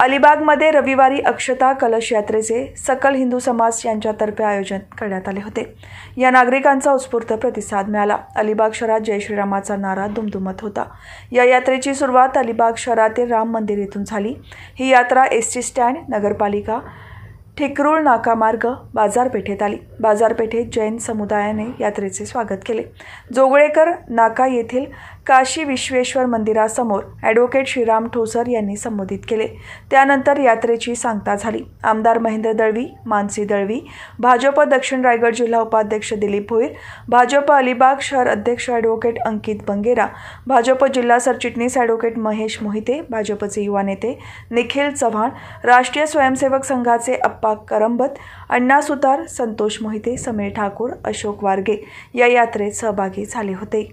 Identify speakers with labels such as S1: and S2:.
S1: अलिबागमध्ये रविवारी अक्षता कलश यात्रेचे सकल हिंदू समाज यांच्यातर्फे आयोजन करण्यात आले होते या नागरिकांचा उत्स्फूर्त प्रतिसाद मिळाला अलिबाग शहरात जय श्रीरामाचा नारा दुमदुमत होता या यात्रेची सुरुवात अलिबाग शहरातील राम मंदिर येथून झाली ही यात्रा एस टी स्टँड नगरपालिका ठिकरूळ नाकामार्ग बाजारपेठेत आली बाजारपेठेत जैन समुदायाने यात्रेचे स्वागत केले जोगळेकर नाका येथील काशी विश्वेश्वर मंदिरासमोर ॲडव्होकेट श्रीराम ठोसर यांनी संबोधित केले त्यानंतर यात्रेची सांगता झाली आमदार महेंद्र दळवी मानसी दळवी भाजप दक्षिण रायगड जिल्हा उपाध्यक्ष दिलीप भोईर भाजप अलिबाग शहर अध्यक्ष ॲडव्होकेट अंकित बंगेरा भाजप जिल्हा सरचिटणीस ॲडव्होकेट महेश मोहिते भाजपचे युवा नेते निखिल चव्हाण राष्ट्रीय स्वयंसेवक संघाचे अप्पा करंबत अण्णा सुतार संतोष मोहिते समीर ठाकूर अशोक वारगे या यात्रेत सहभागी झाले होते